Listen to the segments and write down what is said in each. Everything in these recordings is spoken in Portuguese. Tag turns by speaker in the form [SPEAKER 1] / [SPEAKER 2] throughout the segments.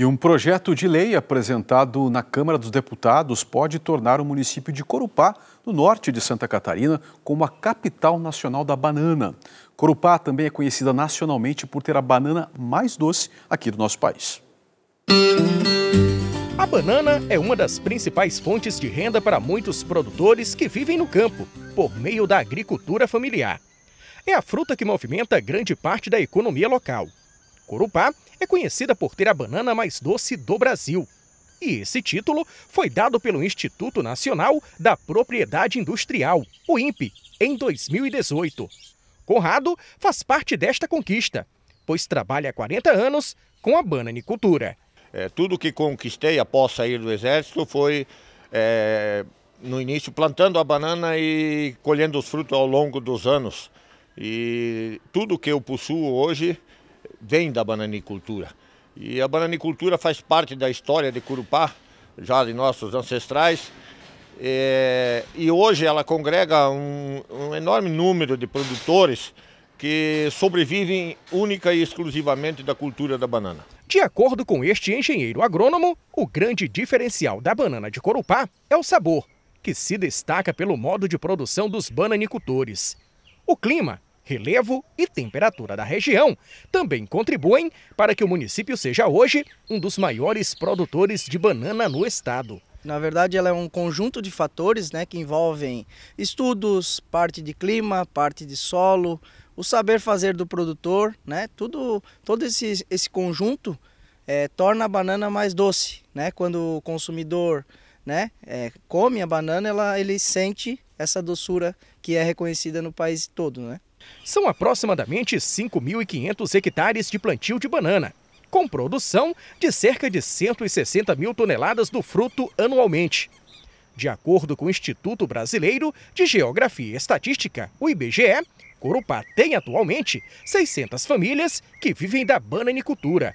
[SPEAKER 1] E um projeto de lei apresentado na Câmara dos Deputados pode tornar o município de Corupá, no norte de Santa Catarina, como a capital nacional da banana. Corupá também é conhecida nacionalmente por ter a banana mais doce aqui do nosso país. A banana é uma das principais fontes de renda para muitos produtores que vivem no campo, por meio da agricultura familiar. É a fruta que movimenta grande parte da economia local. Corupá é conhecida por ter a banana mais doce do Brasil. E esse título foi dado pelo Instituto Nacional da Propriedade Industrial, o INPE, em 2018. Conrado faz parte desta conquista, pois trabalha há 40 anos com a bananicultura.
[SPEAKER 2] É, tudo que conquistei após sair do exército foi é, no início plantando a banana e colhendo os frutos ao longo dos anos. E tudo que eu possuo hoje vem da bananicultura. E a bananicultura faz parte da história de Curupá, já de nossos ancestrais. É, e hoje ela congrega um, um, enorme número de produtores que sobrevivem única e exclusivamente da cultura da banana. De acordo com
[SPEAKER 1] este engenheiro agrônomo, o grande diferencial da banana de Corupá é o sabor, que se destaca pelo modo de produção dos bananicultores. O clima relevo e temperatura da região também contribuem para que o município seja hoje um dos maiores produtores de banana no estado. Na verdade, ela é um conjunto de fatores né, que envolvem estudos, parte de clima, parte de solo, o saber fazer do produtor, né, tudo, todo esse, esse conjunto é, torna a banana mais doce. Né? Quando o consumidor né, é, come a banana, ela, ele sente essa doçura que é reconhecida no país todo. Né? São aproximadamente 5.500 hectares de plantio de banana, com produção de cerca de 160 mil toneladas do fruto anualmente. De acordo com o Instituto Brasileiro de Geografia e Estatística, o IBGE, Corupá tem atualmente 600 famílias que vivem da bananicultura.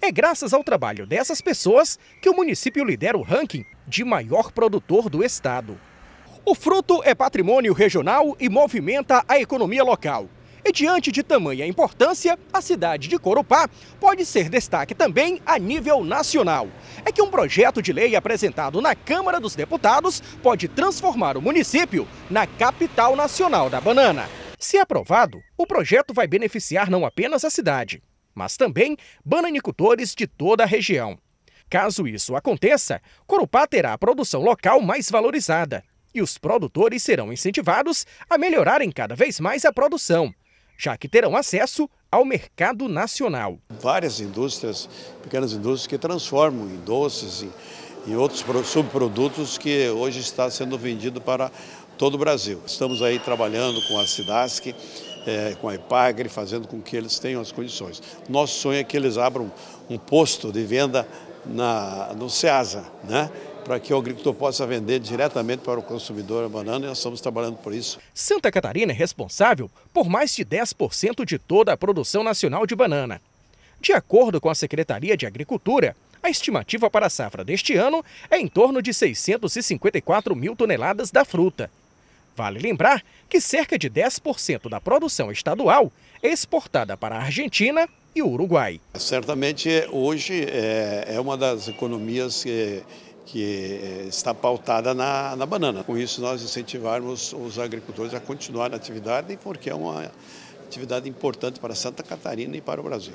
[SPEAKER 1] É graças ao trabalho dessas pessoas que o município lidera o ranking de maior produtor do estado. O fruto é patrimônio regional e movimenta a economia local. E diante de tamanha importância, a cidade de Corupá pode ser destaque também a nível nacional. É que um projeto de lei apresentado na Câmara dos Deputados pode transformar o município na capital nacional da banana. Se aprovado, o projeto vai beneficiar não apenas a cidade, mas também bananicultores de toda a região. Caso isso aconteça, Corupá terá a produção local mais valorizada e os produtores serão incentivados a melhorarem cada vez mais a produção,
[SPEAKER 3] já que terão acesso ao mercado nacional. Várias indústrias, pequenas indústrias que transformam em doces, e em outros subprodutos que hoje está sendo vendido para todo o Brasil. Estamos aí trabalhando com a Sidask, é, com a IPAGRE, fazendo com que eles tenham as condições. Nosso sonho é que eles abram um posto de venda na, no SEASA, né? para que o agricultor possa vender diretamente para o consumidor a banana e nós estamos trabalhando por isso.
[SPEAKER 1] Santa Catarina é responsável por mais de 10% de toda a produção nacional de banana. De acordo com a Secretaria de Agricultura, a estimativa para a safra deste ano é em torno de 654 mil toneladas da fruta. Vale lembrar que cerca de 10% da produção estadual é exportada para a Argentina e o Uruguai.
[SPEAKER 3] Certamente hoje é, é uma das economias que é, que eh, está pautada na, na banana. Com isso, nós incentivarmos os agricultores a continuar na atividade, porque é uma atividade importante para Santa Catarina e para o Brasil.